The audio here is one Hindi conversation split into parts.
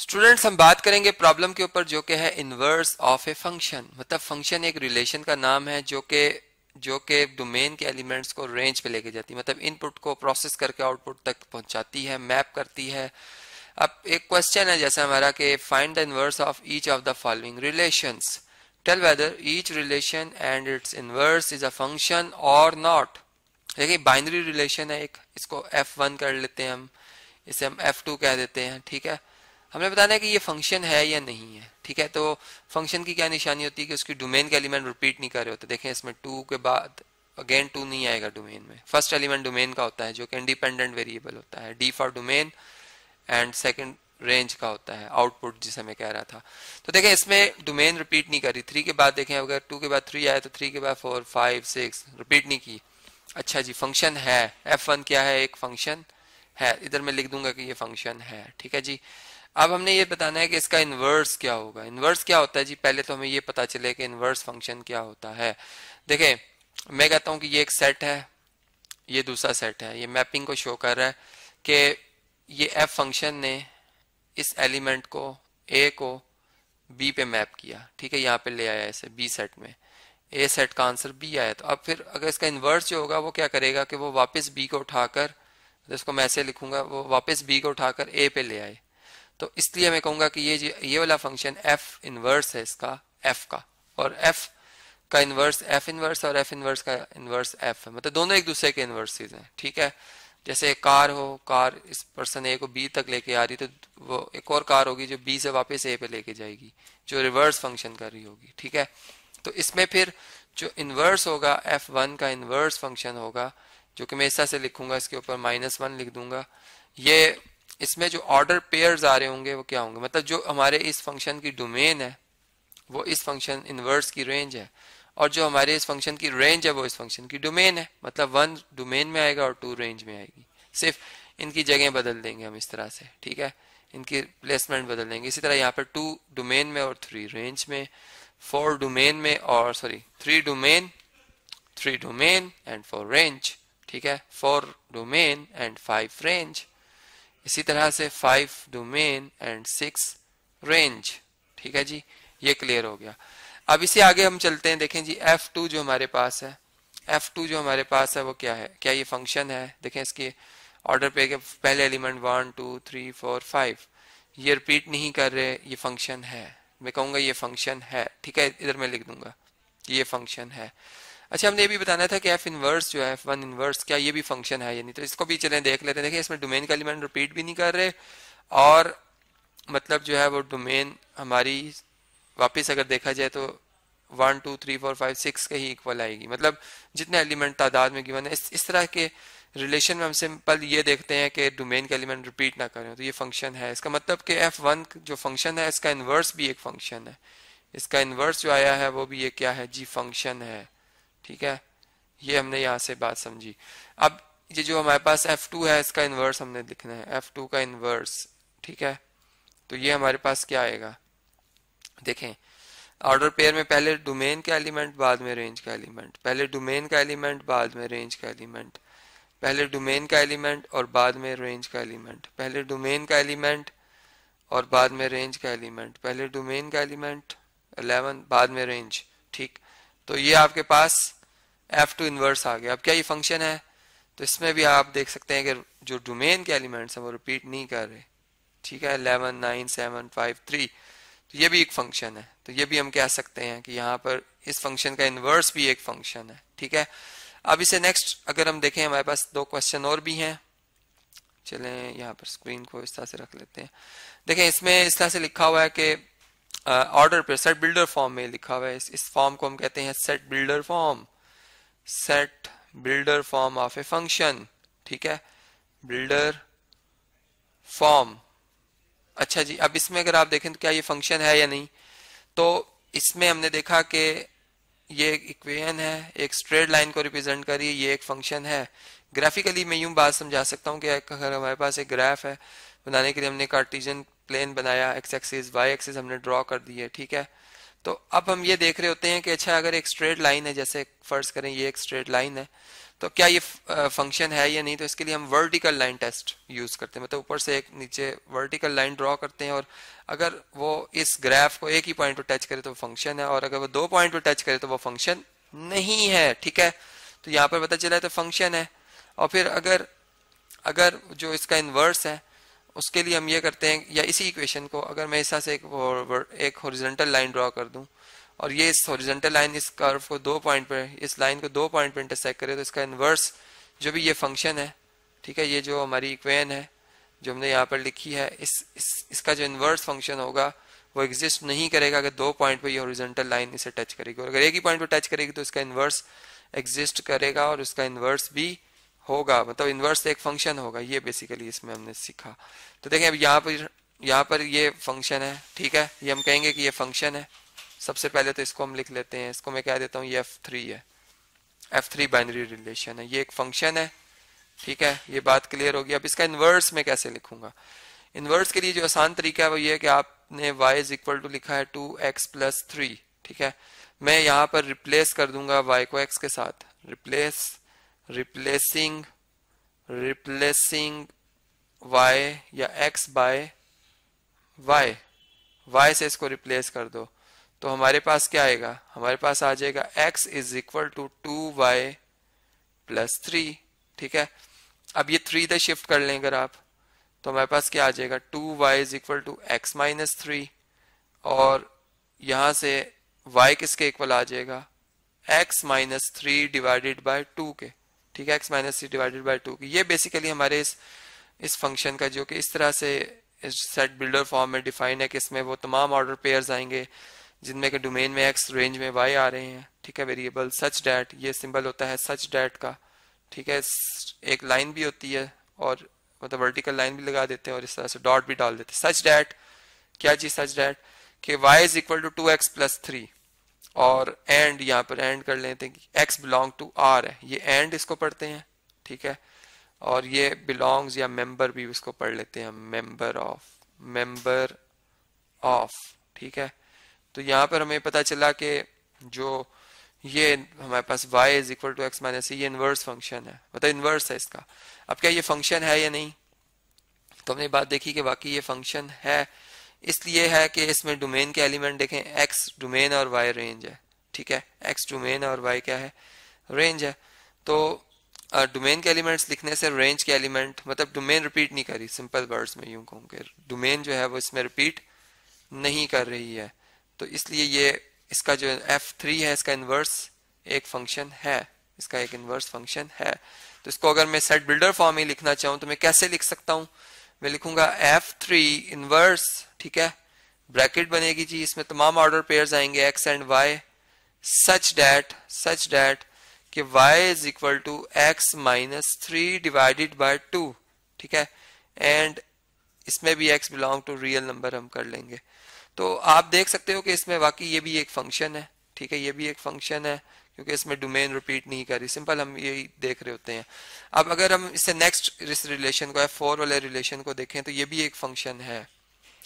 स्टूडेंट्स हम बात करेंगे प्रॉब्लम के ऊपर जो कि है इन्वर्स ऑफ ए फंक्शन मतलब फंक्शन एक रिलेशन का नाम है जो के जो के डोमेन के एलिमेंट्स को रेंज पे लेके जाती है मतलब इनपुट को प्रोसेस करके आउटपुट तक पहुंचाती है मैप करती है अब एक क्वेश्चन है जैसा हमारा कि find the inverse of each of the following relation tell whether each relation and its inverse is a function और नॉट देखिए बाइनरी रिलेशन है एक इसको एफ कर लेते हैं हम इसे हम एफ कह देते हैं ठीक है हमने बताना है कि ये फंक्शन है या नहीं है ठीक है तो फंक्शन की क्या निशानी होती है कि उसकी डोमेन का एलिमेंट रिपीट नहीं कर रहे होते देखें इसमें टू के बाद अगेन टू नहीं आएगा डोमेन में फर्स्ट एलिमेंट डोमेन का होता है जो कि इंडिपेंडेंट वेरिएबल होता है D for domain and second range का होता है आउटपुट जिसे मैं कह रहा था तो देखें इसमें डोमेन रिपीट नहीं करी थ्री के बाद देखें अगर टू के बाद थ्री आया तो थ्री के बाद फोर फाइव सिक्स रिपीट नहीं की अच्छा जी फंक्शन है एफ वन क्या है एक फंक्शन है इधर मैं लिख दूंगा कि ये फंक्शन है ठीक है जी अब हमने ये बताना है कि इसका इन्वर्स क्या होगा इन्वर्स क्या होता है जी पहले तो हमें ये पता चले कि इन्वर्स फंक्शन क्या होता है देखें मैं कहता हूं कि ये एक सेट है ये दूसरा सेट है ये मैपिंग को शो कर रहा है कि ये एफ फंक्शन ने इस एलिमेंट को ए को बी पे मैप किया ठीक है यहाँ पे ले आया इसे बी सेट में ए सेट का आंसर बी आया तो अब फिर अगर इसका इन्वर्स जो होगा वो क्या करेगा कि वो वापस बी को उठाकर तो इसको मैं ऐसे लिखूंगा वो वापस बी को उठाकर ए पे ले आए तो इसलिए मैं कहूंगा कि ये ये वाला फंक्शन एफ इनवर्स है इसका एफ का और एफ का इनवर्स एफ इनवर्स और एफ इनवर्स का इनवर्स एफ है मतलब दोनों एक दूसरे के इनवर्सिस हैं ठीक है जैसे एक कार हो कार इस पर्सन ए को बी तक लेके आ रही तो वो एक और कार होगी जो बी से वापस ए पे लेके जाएगी जो रिवर्स फंक्शन कर रही होगी ठीक है तो इसमें फिर जो इनवर्स होगा एफ वन का इनवर्स फंक्शन होगा जो कि मैं ऐसा से लिखूंगा इसके ऊपर माइनस वन लिख दूंगा ये इसमें जो ऑर्डर पेयर्स आ रहे होंगे वो क्या होंगे मतलब जो हमारे इस फंक्शन की डोमेन है वो इस फंक्शन इनवर्स की रेंज है और जो हमारे इस फंक्शन की रेंज है वो इस फंक्शन की डोमेन है मतलब वन डोमेन में आएगा और टू रेंज में आएगी सिर्फ इनकी जगह बदल देंगे हम इस तरह से ठीक है इनकी प्लेसमेंट बदल देंगे इसी तरह यहाँ पर टू डोमेन में और थ्री रेंज में फोर डोमेन में और sorry three domain three domain and four range ठीक है four domain and five range इसी तरह से five domain and six range ठीक है जी ये क्लियर हो गया अब इसे आगे हम चलते हैं देखें जी एफ टू जो हमारे पास है एफ टू जो हमारे पास है वो क्या है क्या ये फंक्शन है देखें इसके ऑर्डर पे के पहले element one two three four five ये रिपीट नहीं कर रहे ये फंक्शन है मैं कहूंगा ये फंक्शन है ठीक है इधर मैं लिख दूंगा ये फंक्शन है अच्छा हमने ये भी बताना था कि एफ इनवर्स जो है एफ वन इनवर्स क्या ये भी फंक्शन है यानी तो इसको भी चलें देख लेते हैं देखिए इसमें डोमेन का एलिमेंट रिपीट भी नहीं कर रहे और मतलब जो है वो डोमेन हमारी वापस अगर देखा जाए तो one two three four five six के ही इक्वल आएगी मतलब जितने एलिमेंट तादाद में गिवन है इस, इस तरह के रिलेशन में हम सिंपल ये देखते हैं कि डोमेन का एलिमेंट रिपीट ना करें तो ये फंक्शन है इसका मतलब कि एफ वन जो फंक्शन है इसका इन्वर्स भी एक फंक्शन है इसका इन्वर्स जो आया है वो भी ये क्या है जी फंक्शन है ठीक है ये हमने यहां से बात समझी अब ये जो हमारे पास F2 है इसका इन्वर्स हमने लिखना है F2 का इन्वर्स ठीक है तो ये हमारे पास क्या आएगा देखें ऑर्डर पेयर में पहले डोमेन का एलिमेंट बाद में रेंज का एलिमेंट पहले डोमेन का एलिमेंट बाद में रेंज का एलिमेंट पहले डोमेन का एलिमेंट और बाद में रेंज का एलिमेंट पहले डोमेन का एलिमेंट और बाद में रेंज का एलिमेंट पहले डोमेन का एलिमेंट 11 बाद में रेंज ठीक तो ये आपके पास एफ टू इन्वर्स आ गया अब क्या ये फंक्शन है तो इसमें भी आप देख सकते हैं कि जो डोमेन के एलिमेंट्स हैं वो रिपीट नहीं कर रहे ठीक है eleven nine seven five three तो ये भी एक फंक्शन है तो ये भी हम कह सकते हैं कि यहाँ पर इस फंक्शन का इन्वर्स भी एक फंक्शन है ठीक है अब इसे नेक्स्ट अगर हम देखें हमारे पास दो क्वेश्चन और भी हैं चलें यहाँ पर स्क्रीन को इस तरह से रख लेते हैं देखें इसमें इस तरह से लिखा हुआ है कि ऑर्डर पर सेट बिल्डर फॉर्म में लिखा हुआ है इस फॉर्म को हम कहते हैं set builder form set builder form of a function ठीक है builder form अच्छा जी अब इसमें अगर आप देखें तो क्या ये फंक्शन है या नहीं तो इसमें हमने देखा कि ये एक इक्वेशन है एक स्ट्रेट लाइन को रिप्रेजेंट करिए ये एक फंक्शन है ग्राफिकली मैं यूं बात समझा सकता हूं कि अगर हमारे पास एक ग्राफ है बनाने के लिए हमने कार्टिजन प्लेन बनाया एक्स एक्सिस वाई एक्सिस हमने ड्रॉ कर दी है ठीक है तो अब हम ये देख रहे होते हैं कि अच्छा अगर एक स्ट्रेट लाइन है जैसे फर्ज करें ये एक स्ट्रेट लाइन है तो क्या ये फंक्शन है या नहीं तो इसके लिए हम वर्टिकल लाइन टेस्ट यूज करते हैं मतलब ऊपर से एक नीचे वर्टिकल लाइन ड्रॉ करते हैं और अगर वो इस ग्राफ को एक ही पॉइंट पर टच करे तो फंक्शन है और अगर वो दो पॉइंट पर टच करे तो वो फंक्शन नहीं है ठीक है तो यहाँ पर पता चला है तो फंक्शन है और फिर अगर अगर जो इसका इन्वर्स है उसके लिए हम ये करते हैं या इसी इक्वेशन को अगर मैं इस से एक एक हॉरिजेंटल लाइन ड्रॉ कर दूं और ये इस हॉरिजेंटल लाइन इस कर्व को दो पॉइंट पर इस लाइन को दो पॉइंट पर इंटरसेक्ट करे तो इसका इन्वर्स जो भी ये फंक्शन है ठीक है ये जो हमारी इक्वेन है जो हमने यहाँ पर लिखी है इस, इस इसका जो इन्वर्स फंक्शन होगा वो एग्जिस्ट नहीं करेगा अगर दो पॉइंट पर ये हॉरिजेंटल लाइन इसे टच करेगी और अगर एक ही पॉइंट पर टच करेगी तो इसका इन्वर्स एग्जिस्ट करेगा और उसका इन्वर्स भी होगा मतलब इन्वर्स एक फंक्शन होगा ये बेसिकली इसमें हमने सीखा तो देखें अब यहाँ पर यहाँ पर ये फंक्शन है ठीक है ये हम कहेंगे कि ये फंक्शन है सबसे पहले तो इसको हम लिख लेते हैं इसको मैं कह देता हूँ ये एफ थ्री है एफ थ्री बाइनरी रिलेशन है ये एक फंक्शन है ठीक है ये बात क्लियर होगी अब इसका इन्वर्स में कैसे लिखूंगा इन्वर्स के लिए जो आसान तरीका है वो ये है कि आपने y इज इक्वल टू लिखा है टू एक्स प्लस थ्री ठीक है मैं यहाँ पर रिप्लेस कर दूंगा वाई को एक्स के साथ रिप्लेस replacing replacing y या x by y y से इसको रिप्लेस कर दो तो हमारे पास क्या आएगा हमारे पास आ जाएगा x is equal to two Y plus three ठीक है अब ये थ्री दे शिफ्ट कर लें अगर आप तो हमारे पास क्या आ जाएगा two Y is equal to x minus three और यहां से y किसके इक्वल आ जाएगा x minus three divided by two के ठीक है X minus C divided by two की ये बेसिकली हमारे इस इस फंक्शन का जो कि इस तरह से सेट बिल्डर फॉर्म में डिफाइन है कि इसमें वो तमाम ऑर्डर पेयर आएंगे जिनमें के डोमेन में एक्स रेंज में वाई आ रहे हैं ठीक है वेरिएबल सच डैट ये सिंबल होता है सच डैट का ठीक है एक लाइन भी होती है और मतलब वर्टिकल लाइन भी लगा देते हैं और इस तरह से डॉट भी डाल देते हैं सच डैट क्या चीज सच डैट कि Y is equal to two X plus three और एंड यहाँ पर एंड कर लेते हैं कि एक्स बिलोंग टू आर है ये एंड इसको पढ़ते हैं ठीक है और ये बिलोंग्स या मेंबर भी इसको पढ़ लेते हैं मेंबर ऑफ मेंबर ऑफ ठीक है तो यहाँ पर हमें पता चला कि जो ये हमारे पास y is equal to x minus ये इन्वर्स फंक्शन है मतलब इन्वर्स है इसका अब क्या ये फंक्शन है या नहीं तो हमने बात देखी कि बाकी ये फंक्शन है इसलिए है कि इसमें डोमेन के एलिमेंट देखें एक्स डोमेन और वाई रेंज है ठीक है एक्स डोमेन और वाई क्या है रेंज है तो डोमेन के एलिमेंट्स लिखने से रेंज के एलिमेंट मतलब डोमेन रिपीट नहीं करी सिंपल वर्ड्स में यूं कि डोमेन जो है वो इसमें रिपीट नहीं कर रही है तो इसलिए ये इसका जो एफ थ्री है इसका इन्वर्स एक फंक्शन है इसका एक इन्वर्स फंक्शन है तो इसको अगर मैं सेट बिल्डर फॉर्म में लिखना चाहूँ तो मैं कैसे लिख सकता हूँ मैं लिखूंगा एफ थ्री इनवर्स ठीक है ब्रैकेट बनेगी जी इसमें तमाम ऑर्डर पेयर आएंगे x and y such that such that कि y is equal to x minus three divided by two ठीक है एंड इसमें भी x belong to real number हम कर लेंगे तो आप देख सकते हो कि इसमें बाकी ये भी एक फंक्शन है ठीक है ये भी एक फंक्शन है क्योंकि इसमें डोमेन रिपीट नहीं कर रही सिंपल हम यही देख रहे होते हैं अब अगर हम इससे नेक्स्ट इस रिलेशन को फोर वाले रिलेशन को देखें तो ये भी एक फंक्शन है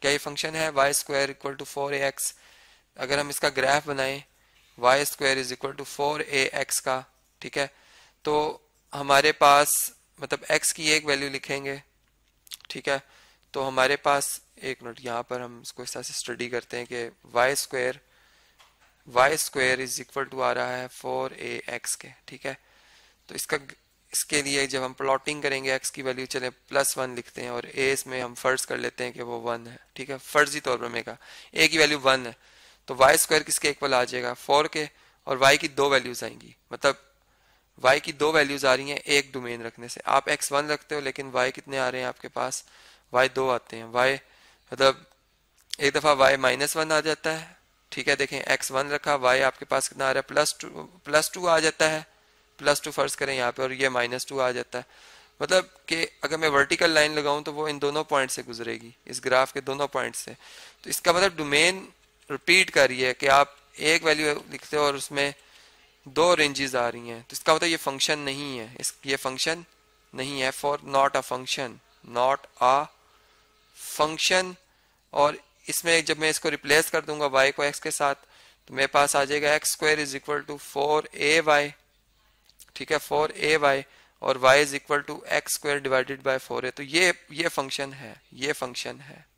क्या ये फंक्शन है y square equal to four x अगर हम इसका ग्राफ बनाएं y square is equal to four a x का ठीक है तो हमारे पास मतलब एक्स की एक वैल्यू लिखेंगे ठीक है तो हमारे पास एक मिनट यहाँ पर हम इसको इस तरह से स्टडी करते हैं कि y square y square is equal to आ रहा है फोर ए एक्स के ठीक है तो इसका इसके लिए जब हम प्लॉटिंग करेंगे एक्स की वैल्यू चले प्लस वन लिखते हैं और ए इसमें हम फर्ज कर लेते हैं कि वो वन है ठीक है फर्जी तौर पर मेगा ए की वैल्यू वन है तो वाई स्क्वायर किसके इक्वल आ जाएगा फोर के और वाई की दो वैल्यूज आएंगी मतलब वाई की दो वैल्यूज आ रही हैं एक डोमेन रखने से आप एक्स वन रखते हो लेकिन वाई कितने आ रहे हैं आपके पास वाई दो आते हैं वाई मतलब एक दफ़ा वाई माइनस वन आ जाता है ठीक है देखें एक्स वन रखा वाई आपके पास कितना आ रहा है प्लस टू प्लस टू आ जाता है प्लस टू फर्ज करें यहाँ पे और ये माइनस टू आ जाता है मतलब कि अगर मैं वर्टिकल लाइन लगाऊं तो वो इन दोनों पॉइंट से गुजरेगी इस ग्राफ के दोनों पॉइंट से तो इसका मतलब डोमेन रिपीट कर रही है कि आप एक वैल्यू लिखते हो और उसमें दो रेंजेस आ रही हैं तो इसका मतलब ये फंक्शन नहीं है इस ये फंक्शन नहीं है for not a function not a function और इसमें जब मैं इसको रिप्लेस कर दूंगा वाई को एक्स के साथ तो मेरे पास आ जाएगा x square is equal to four a y ठीक है फोर ए वाई और y is equal to x square divided by four a तो ये ये फंक्शन है ये फंक्शन है